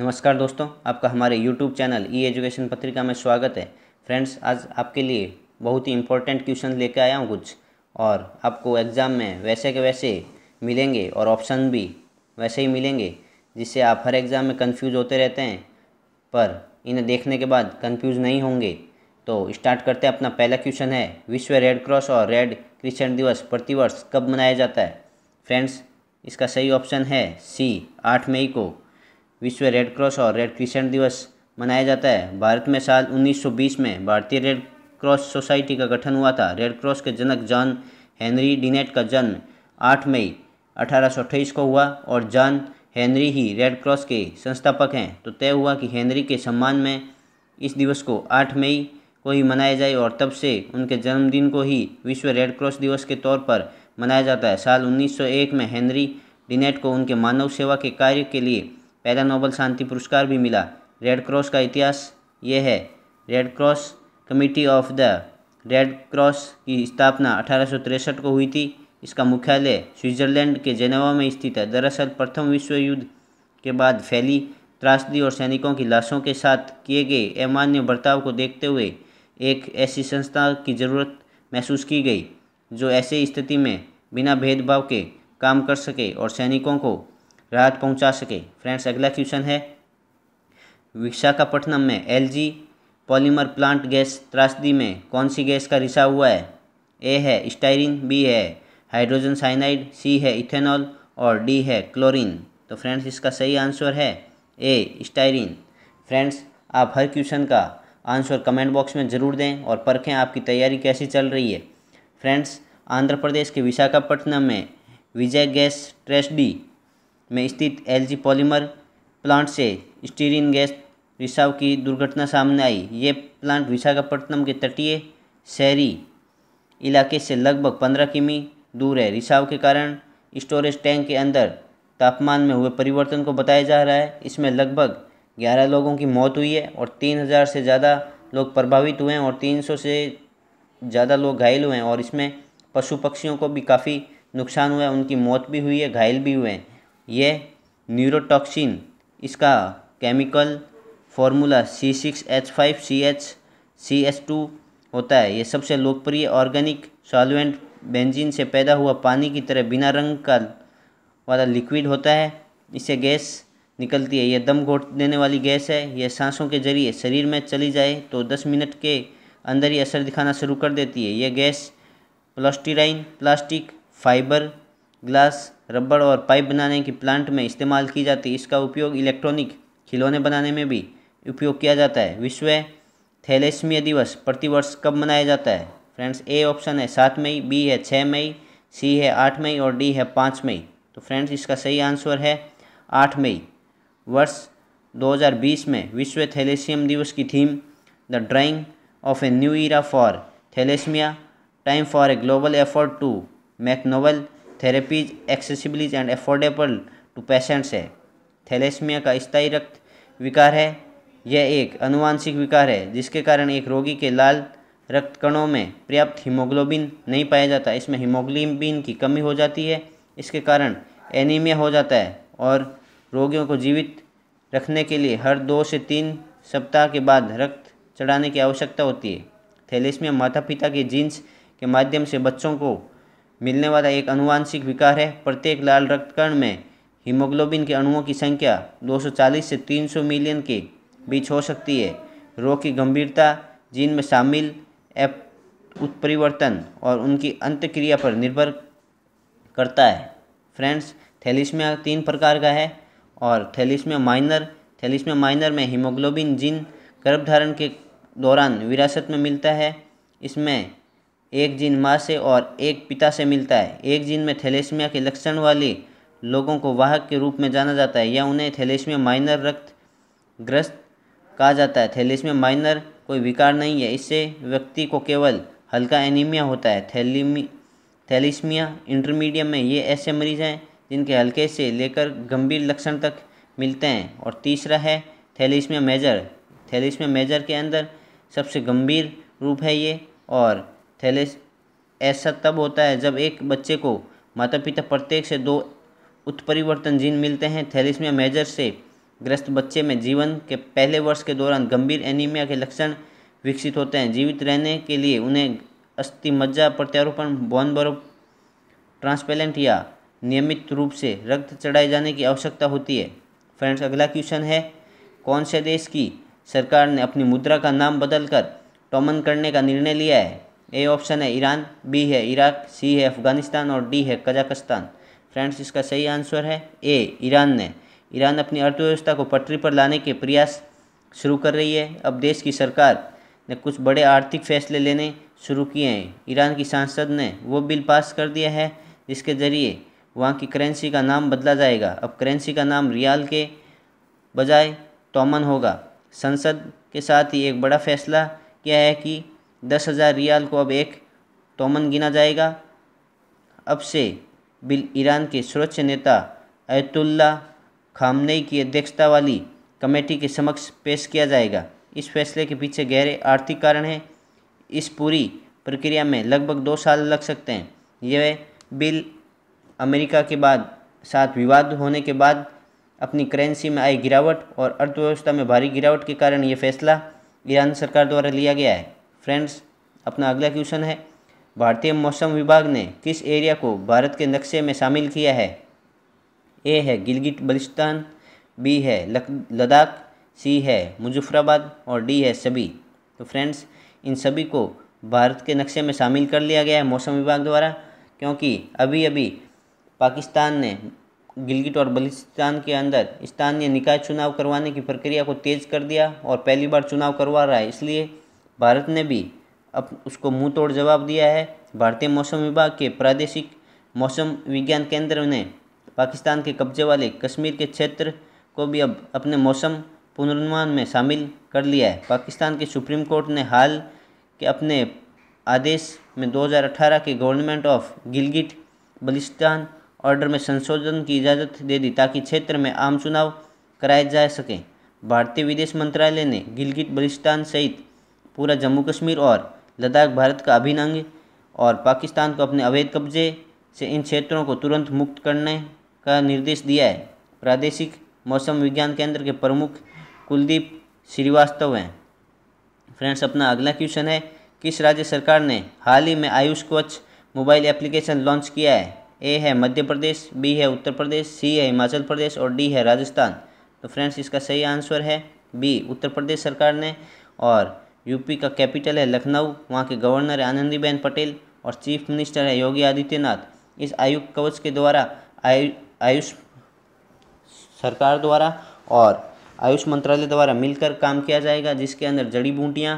नमस्कार दोस्तों आपका हमारे यूट्यूब चैनल ई एजुकेशन पत्रिका में स्वागत है फ्रेंड्स आज आपके लिए बहुत ही इंपॉर्टेंट क्वेश्चन लेके आया हूँ कुछ और आपको एग्ज़ाम में वैसे के वैसे मिलेंगे और ऑप्शन भी वैसे ही मिलेंगे जिससे आप हर एग्ज़ाम में कन्फ्यूज होते रहते हैं पर इन्हें देखने के बाद कन्फ्यूज नहीं होंगे तो स्टार्ट करते हैं अपना पहला क्वेश्चन है विश्व रेड क्रॉस और रेड क्रिश्चन दिवस प्रतिवर्ष कब मनाया जाता है फ्रेंड्स इसका सही ऑप्शन है सी आठ मई को विश्व रेड क्रॉस और रेड क्रिसेंट दिवस मनाया जाता है भारत में साल 1920 में भारतीय रेड क्रॉस सोसाइटी का गठन हुआ था रेड क्रॉस के जनक जॉन हेनरी डिनेट का जन्म 8 मई अठारह को हुआ और जॉन हेनरी ही रेड क्रॉस के संस्थापक हैं तो तय हुआ कि हेनरी के सम्मान में इस दिवस को 8 मई को ही मनाया जाए और तब से उनके जन्मदिन को ही विश्व रेड क्रॉस दिवस के तौर पर मनाया जाता है साल 1901 में हेनरी डिनेट को उनके मानव सेवा के कार्य के लिए पहला नोबल शांति पुरस्कार भी मिला रेड क्रॉस का इतिहास ये है red cross committee of the red cross की स्थापना अठारह को हुई थी इसका मुख्यालय स्विट्जरलैंड के जेनेवा में स्थित है दरअसल प्रथम विश्व युद्ध के बाद फैली त्रासदी और सैनिकों की लाशों के साथ किए गए अमान्य बर्ताव को देखते हुए एक ऐसी संस्था की ज़रूरत महसूस की गई जो ऐसे स्थिति में बिना भेदभाव के काम कर सके और सैनिकों को राहत पहुंचा सके फ्रेंड्स अगला क्वेश्चन है विशाखापट्टनम में एलजी पॉलीमर प्लांट गैस त्रासदी में कौन सी गैस का रिसाव हुआ है ए है स्टाइरिन बी है हाइड्रोजन साइनाइड सी है इथेनॉल और डी है क्लोरीन तो फ्रेंड्स इसका सही आंसर है ए स्टाइरिन फ्रेंड्स आप हर क्वेश्चन का आंसर कमेंट बॉक्स में ज़रूर दें और परखें आपकी तैयारी कैसी चल रही है फ्रेंड्स आंध्र प्रदेश के विशाखापट्टनम में विजय गैस ट्रेस्डी में स्थित एलजी पॉलीमर प्लांट से स्टीरिन गैस रिसाव की दुर्घटना सामने आई ये प्लांट विशाखापट्टनम के तटीय शहरी इलाके से लगभग पंद्रह किमी दूर है रिसाव के कारण स्टोरेज टैंक के अंदर तापमान में हुए परिवर्तन को बताया जा रहा है इसमें लगभग ग्यारह लोगों की मौत हुई है और तीन हज़ार से ज़्यादा लोग प्रभावित हुए हैं और तीन सौ से ज़्यादा लोग घायल हुए हैं और इसमें पशु पक्षियों को भी काफ़ी नुकसान हुआ है उनकी मौत भी हुई है घायल भी हुए हैं ये न्यूरोटॉक्सिन इसका chemical formula C six H five C H C H two होता है ये सबसे लोकप्रिय ऑर्गेनिक सॉल्वेंट बेंजीन से पैदा हुआ पानी की तरह बिना रंग का वाला लिक्विड होता है इससे गैस निकलती है यह दम घोट देने वाली गैस है यह सांसों के जरिए शरीर में चली जाए तो दस मिनट के अंदर ही असर दिखाना शुरू कर देती है यह गैस प्लास्टिराइन प्लास्टिक फाइबर ग्लास रबड़ और पाइप बनाने की प्लांट में इस्तेमाल की जाती है इसका उपयोग इलेक्ट्रॉनिक खिलौने बनाने में भी उपयोग किया जाता है विश्व थैलेसमिया दिवस प्रतिवर्ष कब मनाया जाता है फ्रेंड्स ए ऑप्शन है सात मई बी है छः मई सी है आठ मई और डी है पाँच मई तो फ्रेंड्स इसका सही आंसर है आठ मई वर्ष 2020 में विश्व थैलेसियम दिवस की theme the drawing of a new era for thalassaemia time for a global effort to make novel therapies accessible and affordable to patients है थैलेसमिया का स्थायी रक्त विकार है यह एक अनुवांशिक विकार है जिसके कारण एक रोगी के लाल रक्त कणों में पर्याप्त हीमोग्लोबिन नहीं पाया जाता इसमें हीमोग्लोबिन की कमी हो जाती है इसके कारण एनीमिया हो जाता है और रोगियों को जीवित रखने के लिए हर दो से तीन सप्ताह के बाद रक्त चढ़ाने की आवश्यकता होती है थैलेसमिया माता पिता के जीन्स के माध्यम से बच्चों को मिलने वाला एक अनुवांशिक विकार है प्रत्येक लाल रक्तकण में हीमोग्लोबिन के अणुओं की संख्या 240 से 300 मिलियन के बीच हो सकती है रोग की गंभीरता जीन में शामिल एप उत्परिवर्तन और उनकी अंतक्रिया पर निर्भर करता है फ्रेंड्स थैलिसमिया तीन प्रकार का है और थैलिसमिया माइनर थैलिसमिया माइनर में हीमोग्लोबिन जीन गर्भधारण के दौरान विरासत में मिलता है इसमें एक जीन माँ से और एक पिता से मिलता है एक जीन में थैलेसमिया के लक्षण वाले लोगों को वाहक के रूप में जाना जाता है या उन्हें थैलेसमिया माइनर रक्त ग्रस्त कहा जाता है थैलेसमिया माइनर कोई विकार नहीं है इससे व्यक्ति को केवल हल्का एनीमिया होता है थैलीमी थैलिसमिया इंटरमीडियम में ये ऐसे मरीज हैं जिनके हल्के से लेकर गंभीर लक्षण तक मिलते हैं और तीसरा है थैलीसमिया मेजर थैलिसमिया मेजर के अंदर सबसे गंभीर रूप है ये और थैलेस ऐसा तब होता है जब एक बच्चे को माता पिता प्रत्येक से दो उत्परिवर्तन जीन मिलते हैं थैलिसमिया मेजर से ग्रस्त बच्चे में जीवन के पहले वर्ष के दौरान गंभीर एनीमिया के लक्षण विकसित होते हैं जीवित रहने के लिए उन्हें अस्थि मज्जा प्रत्यारोपण बोन बरो ट्रांसपेलेंट या नियमित रूप से रक्त चढ़ाए जाने की आवश्यकता होती है फ्रेंड्स अगला क्वेश्चन है कौन से देश की सरकार ने अपनी मुद्रा का नाम बदलकर टॉमन करने का निर्णय लिया है ए ऑप्शन है ईरान बी है इराक सी है अफगानिस्तान और डी है कजाकस्तान फ्रेंड्स इसका सही आंसर है ए ईरान ने ईरान अपनी अर्थव्यवस्था को पटरी पर लाने के प्रयास शुरू कर रही है अब देश की सरकार ने कुछ बड़े आर्थिक फैसले लेने शुरू किए हैं ईरान की सांसद ने वो बिल पास कर दिया है जिसके ज़रिए वहाँ की करेंसी का नाम बदला जाएगा अब करेंसी का नाम रियाल के बजाय तोमन होगा संसद के साथ ही एक बड़ा फैसला किया है कि दस हज़ार रियाल को अब एक तोमन गिना जाएगा अब से बिल ईरान के सुरक्षा नेता अयतुल्ला खामनेई की अध्यक्षता वाली कमेटी के समक्ष पेश किया जाएगा इस फैसले के पीछे गहरे आर्थिक कारण हैं इस पूरी प्रक्रिया में लगभग दो साल लग सकते हैं यह बिल अमेरिका के बाद साथ विवाद होने के बाद अपनी करेंसी में आई गिरावट और अर्थव्यवस्था में भारी गिरावट के कारण ये फैसला ईरान सरकार द्वारा लिया गया है फ्रेंड्स अपना अगला क्वेश्चन है भारतीय मौसम विभाग ने किस एरिया को भारत के नक्शे में शामिल किया है ए है गिलगिट बलिस्तान बी है लद्दाख सी है मुजफ्फराबाद और डी है सभी तो फ्रेंड्स इन सभी को भारत के नक्शे में शामिल कर लिया गया है मौसम विभाग द्वारा क्योंकि अभी अभी पाकिस्तान ने गिलगिट और बलिस्तान के अंदर स्थानीय निकाय चुनाव करवाने की प्रक्रिया को तेज़ कर दिया और पहली बार चुनाव करवा रहा है इसलिए भारत ने भी अब उसको मुंह तोड़ जवाब दिया है भारतीय मौसम विभाग के प्रादेशिक मौसम विज्ञान केंद्र ने पाकिस्तान के कब्जे वाले कश्मीर के क्षेत्र को भी अब अपने मौसम पुनर्नुमान में शामिल कर लिया है पाकिस्तान के सुप्रीम कोर्ट ने हाल के अपने आदेश में 2018 के government of Gilgit Baltistan order में संशोधन की इजाज़त दे दी ताकि क्षेत्र में आम चुनाव कराए जा सकें भारतीय विदेश मंत्रालय ने गिलगिट बलिस्तान सहित पूरा जम्मू कश्मीर और लद्दाख भारत का अभिन्न अंग और पाकिस्तान को अपने अवैध कब्जे से इन क्षेत्रों को तुरंत मुक्त करने का निर्देश दिया है प्रादेशिक मौसम विज्ञान केंद्र के प्रमुख कुलदीप श्रीवास्तव हैं फ्रेंड्स अपना अगला क्वेश्चन है किस राज्य सरकार ने हाल ही में AYUSH coach mobile application launch किया है ए है मध्य प्रदेश बी है उत्तर प्रदेश सी है हिमाचल प्रदेश और डी है राजस्थान तो फ्रेंड्स इसका सही आंसर है बी उत्तर प्रदेश सरकार ने और यूपी का कैपिटल है लखनऊ वहाँ के गवर्नर है आनंदीबेन पटेल और चीफ मिनिस्टर है योगी आदित्यनाथ इस आयुक्त कवच के द्वारा आयु आयुष सरकार द्वारा और आयुष मंत्रालय द्वारा मिलकर काम किया जाएगा जिसके अंदर जड़ी बूटियाँ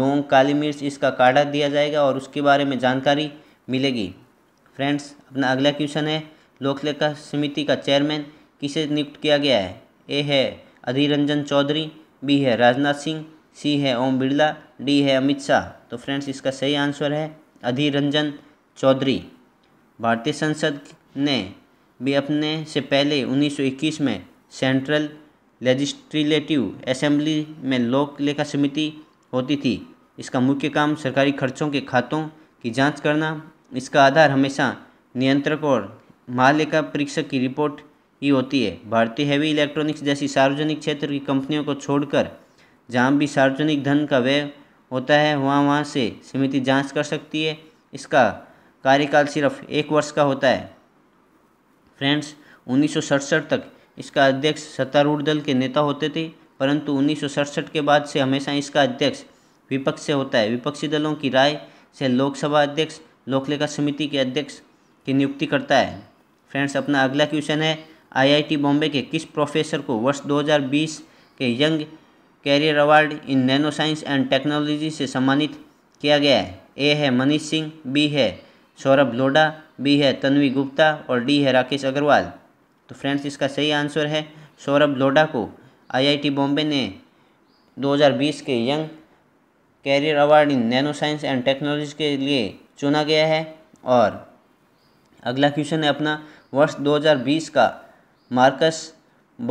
लौंग काली मिर्च इसका काढ़ा दिया जाएगा और उसके बारे में जानकारी मिलेगी फ्रेंड्स अपना अगला क्वेश्चन है लोकलेखा समिति का चेयरमैन किसे नियुक्त किया गया है ए है अधीर रंजन चौधरी बी है राजनाथ सिंह सी है ओम बिरला डी है अमित शाह तो फ्रेंड्स इसका सही आंसर है अधीर रंजन चौधरी भारतीय संसद ने भी अपने से पहले 1921 में सेंट्रल लेजिस्टिलेटिव असेंबली में लोक लेखा समिति होती थी इसका मुख्य काम सरकारी खर्चों के खातों की जांच करना इसका आधार हमेशा नियंत्रक और महालेखा परीक्षक की रिपोर्ट ही होती है भारतीय हैवी इलेक्ट्रॉनिक्स जैसी सार्वजनिक क्षेत्र की कंपनियों को छोड़कर जहाँ भी सार्वजनिक धन का व्यय होता है वहाँ वहाँ से समिति जांच कर सकती है इसका कार्यकाल सिर्फ एक वर्ष का होता है फ्रेंड्स उन्नीस तक इसका अध्यक्ष सत्तारूढ़ दल के नेता होते थे परंतु उन्नीस के बाद से हमेशा इसका अध्यक्ष विपक्ष से होता है विपक्षी दलों की राय से लोकसभा अध्यक्ष लोकलेखा समिति के अध्यक्ष की नियुक्ति करता है फ्रेंड्स अपना अगला क्वेश्चन है आईआईटी बॉम्बे के किस प्रोफेसर को वर्ष 2020 के young career award in nano science and technology से सम्मानित किया गया है ए है मनीष सिंह बी है सौरभ लोडा बी है तन्वी गुप्ता और डी है राकेश अग्रवाल तो फ्रेंड्स इसका सही आंसर है सौरभ लोडा को आईआईटी बॉम्बे ने 2020 के young career award in nano science and technology के लिए चुना गया है और अगला क्वेश्चन है अपना वर्ष 2020 का मार्कस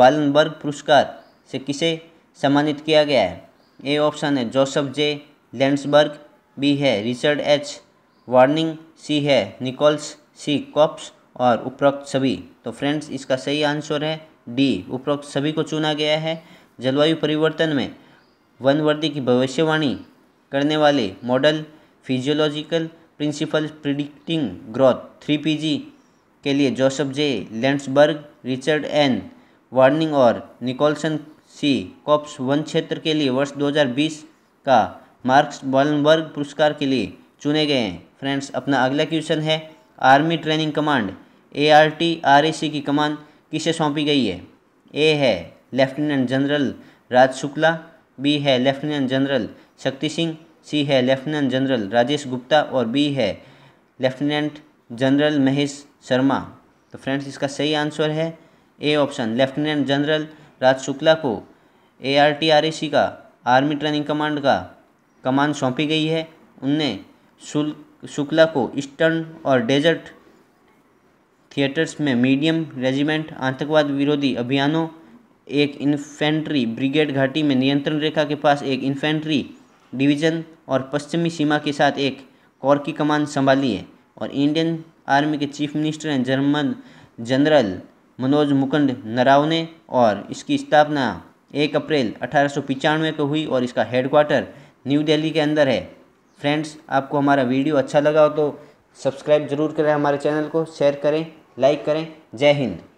बालनबर्ग पुरस्कार से किसे सम्मानित किया गया है ए ऑप्शन है जोसफ जे लेंड्सबर्ग बी है रिचर्ड एच वार्निंग सी है निकोल्स सी कॉप्स और उपरोक्त सभी तो फ्रेंड्स इसका सही आंसर है डी उपरोक्त सभी को चुना गया है जलवायु परिवर्तन में वनवर्दी की भविष्यवाणी करने वाले model physiological principal predicting growth three P के लिए Joseph J Landsberg Richard N Waring और निकोलसन सी कॉप्स वन क्षेत्र के लिए वर्ष 2020 का मार्क्स बॉलबर्ग पुरस्कार के लिए चुने गए हैं फ्रेंड्स अपना अगला क्वेश्चन है army training command A R T R A C की कमान किसे सौंपी गई है ए है lieutenant general Raj Shukla B है लेफ्टिनेंट जनरल शक्ति सिंह सी है लेफ्टिनेंट जनरल राजेश गुप्ता और बी है लेफ्टिनेंट जनरल महेश शर्मा तो फ्रेंड्स इसका सही आंसर है A option lieutenant general Raj Shukla को ए आर का आर्मी ट्रेनिंग कमांड का कमान सौंपी गई है उनने शुक्ला को ईस्टर्न और डेजर्ट थिएटर्स में मीडियम रेजिमेंट आतंकवाद विरोधी अभियानों एक इन्फेंट्री ब्रिगेड घाटी में नियंत्रण रेखा के पास एक इन्फेंट्री डिवीज़न और पश्चिमी सीमा के साथ एक कोर की कमान संभाली है और इंडियन आर्मी के चीफ मिनिस्टर हैं जर्मन जनरल मनोज मुकुंद नराव ने और इसकी स्थापना एक अप्रैल अठारह को हुई और इसका हेडक्वार्टर न्यू दिल्ली के अंदर है फ्रेंड्स आपको हमारा वीडियो अच्छा लगा हो तो सब्सक्राइब जरूर करें हमारे चैनल को शेयर करें लाइक करें जय हिंद